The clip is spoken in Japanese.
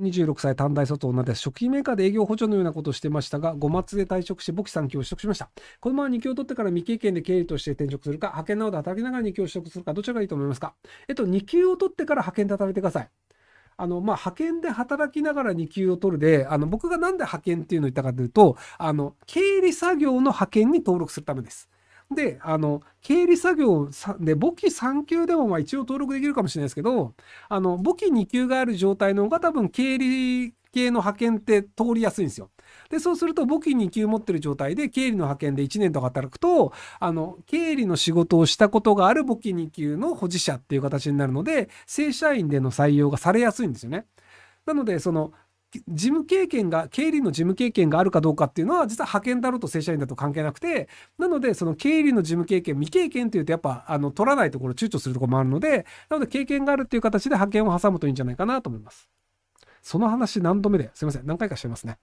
26歳短大卒女で食初期メーカーで営業補助のようなことをしてましたが、5末で退職し、簿記3級を取得しました。このまま2級を取ってから未経験で経理として転職するか、派遣などで働きながら2級を取得するか、どちらがいいと思いますかえっと、2級を取ってから派遣で働いてください。あの、まあ、派遣で働きながら2級を取るで、あの、僕がなんで派遣っていうのを言ったかというと、あの、経理作業の派遣に登録するためです。で、あの、経理作業で、簿記3級でもまあ一応登録できるかもしれないですけど、あの、簿記2級がある状態の方が多分経理系の派遣って通りやすいんですよ。で、そうすると簿記2級持ってる状態で経理の派遣で1年とか働くと、あの、経理の仕事をしたことがある簿記2級の保持者っていう形になるので、正社員での採用がされやすいんですよね。なので、その、事務経験が経理の事務経験があるかどうかっていうのは実は派遣だろうと正社員だと関係なくてなのでその経理の事務経験未経験っていうとやっぱあの取らないところ躊躇するところもあるのでなので経験があるっていう形で派遣を挟むといいんじゃないかなと思います。その話何度目ですいません何回かしてますね。